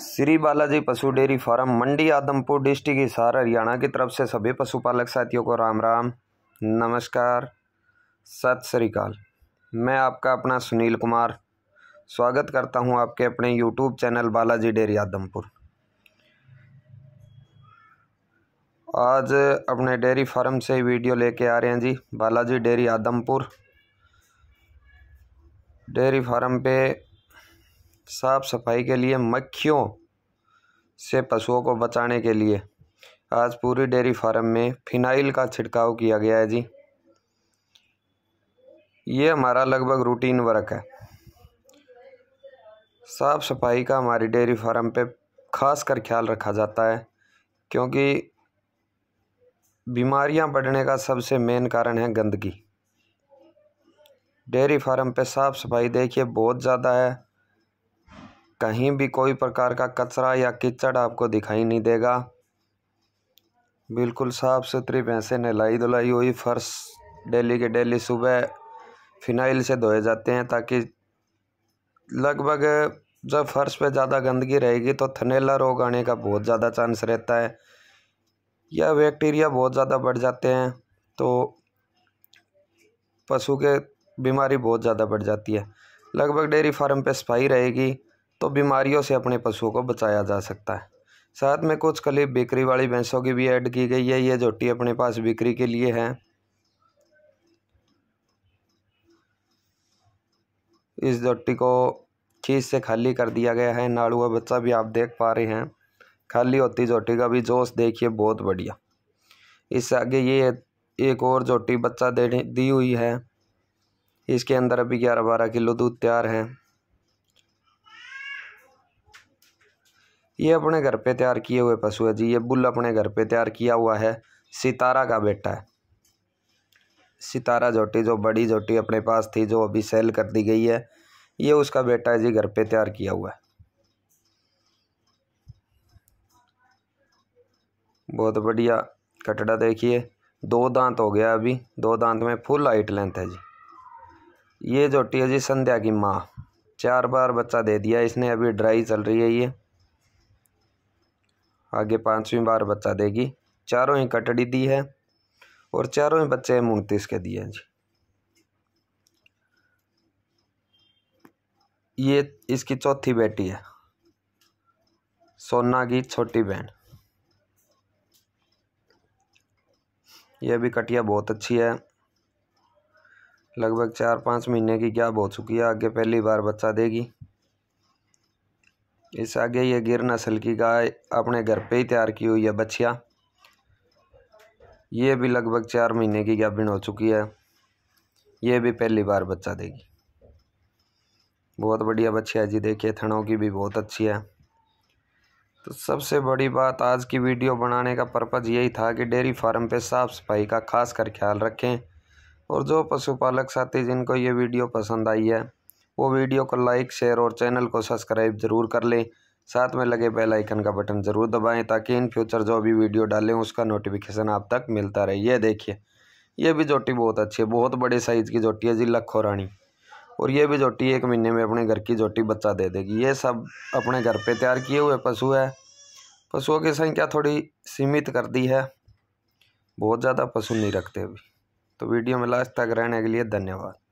श्री बालाजी पशु dairy farm Mandi Adampur district Hisar Haryana की तरफ से सभी पशुपालक साथियों को राम राम नमस्कार सत श्रीकाल मैं आपका अपना सुनील कुमार स्वागत करता हूं आपके अपने YouTube channel Balaji dairy Adampur आज अपने डेयरी फार्म से वीडियो लेके आ रहे हैं जी Balaji dairy Adampur dairy farm पे साफ सफाई के लिए मक्खियों से पशुओं को बचाने के लिए आज पूरी डेयरी फार्म में फिनाइल का छिड़काव किया गया है जी ये हमारा लगभग रूटीन वर्क है साफ सफाई का हमारी डेयरी फार्म पे खास कर ख्याल रखा जाता है क्योंकि बीमारियां बढ़ने का सबसे मेन कारण है गंदगी डेयरी फार्म पे साफ़ सफाई देखिए बहुत ज़्यादा है कहीं भी कोई प्रकार का कचरा या कीचड़ आपको दिखाई नहीं देगा बिल्कुल साफ़ सुथरी भैंसे नहलाई धुलाई हुई फर्श डेली के डेली सुबह फिनाइल से धोए जाते हैं ताकि लगभग जब फर्श पे ज़्यादा गंदगी रहेगी तो थनेला रोग आने का बहुत ज़्यादा चांस रहता है या बैक्टीरिया बहुत ज़्यादा बढ़ जाते हैं तो पशु के बीमारी बहुत ज़्यादा बढ़ जाती है लगभग डेयरी फार्म पे सफाई रहेगी तो बीमारियों से अपने पशुओं को बचाया जा सकता है साथ में कुछ कली बिक्री वाली भैंसों की भी ऐड की गई है ये झोटी अपने पास बिक्री के लिए है इस झोटी को खींच से खाली कर दिया गया है हुआ बच्चा भी आप देख पा रहे हैं खाली होती जोटी का भी जोश देखिए बहुत बढ़िया इससे आगे ये एक और जोटी बच्चा दे दी हुई है इसके अंदर अभी ग्यारह बारह किलो दूध तैयार है ये अपने घर पे तैयार किए हुए पशु है जी ये बुल अपने घर पे तैयार किया हुआ है सितारा का बेटा है सितारा जोटी जो बड़ी जोटी अपने पास थी जो अभी सेल कर दी गई है ये उसका बेटा है जी घर पे तैयार किया हुआ है बहुत बढ़िया कटड़ा देखिए दो दांत हो गया अभी दो दांत में फुल हाइट लेंथ है जी ये जोटी है जी संध्या की माँ चार बार बच्चा दे दिया इसने अभी ड्राई चल रही है ये आगे पाँचवीं बार बच्चा देगी चारों ही कटड़ी दी है और चारों ही बच्चे एम उनतीस के दिए हैं जी ये इसकी चौथी बेटी है सोना की छोटी बहन ये भी कटिया बहुत अच्छी है लगभग चार पाँच महीने की क्या हो चुकी है आगे पहली बार बच्चा देगी इस आगे ये गिर नस्ल की गाय अपने घर पे ही तैयार की हुई है बछिया ये भी लगभग चार महीने की गाभिन हो चुकी है ये भी पहली बार बच्चा देगी बहुत बढ़िया बच्ची है जी देखिए थनों की भी बहुत अच्छी है तो सबसे बड़ी बात आज की वीडियो बनाने का पर्पज़ यही था कि डेयरी फार्म पे साफ़ सफाई का खास कर ख्याल रखें और जो पशुपालक साथी जिनको ये वीडियो पसंद आई है वो वीडियो को लाइक शेयर और चैनल को सब्सक्राइब ज़रूर कर लें साथ में लगे बेल आइकन का बटन ज़रूर दबाएं ताकि इन फ्यूचर जो भी वीडियो डालें उसका नोटिफिकेशन आप तक मिलता रहे ये देखिए ये भी जोटी बहुत अच्छी है बहुत बड़े साइज़ की जोटी है जी लखो रानी और ये भी जोटी एक महीने में अपने घर की जोटी बच्चा दे देगी ये सब अपने घर पर तैयार किए हुए पशु है पशुओं की संख्या थोड़ी सीमित कर दी है बहुत ज़्यादा पशु नहीं रखते अभी तो वीडियो में लास्ट तक रहने के लिए धन्यवाद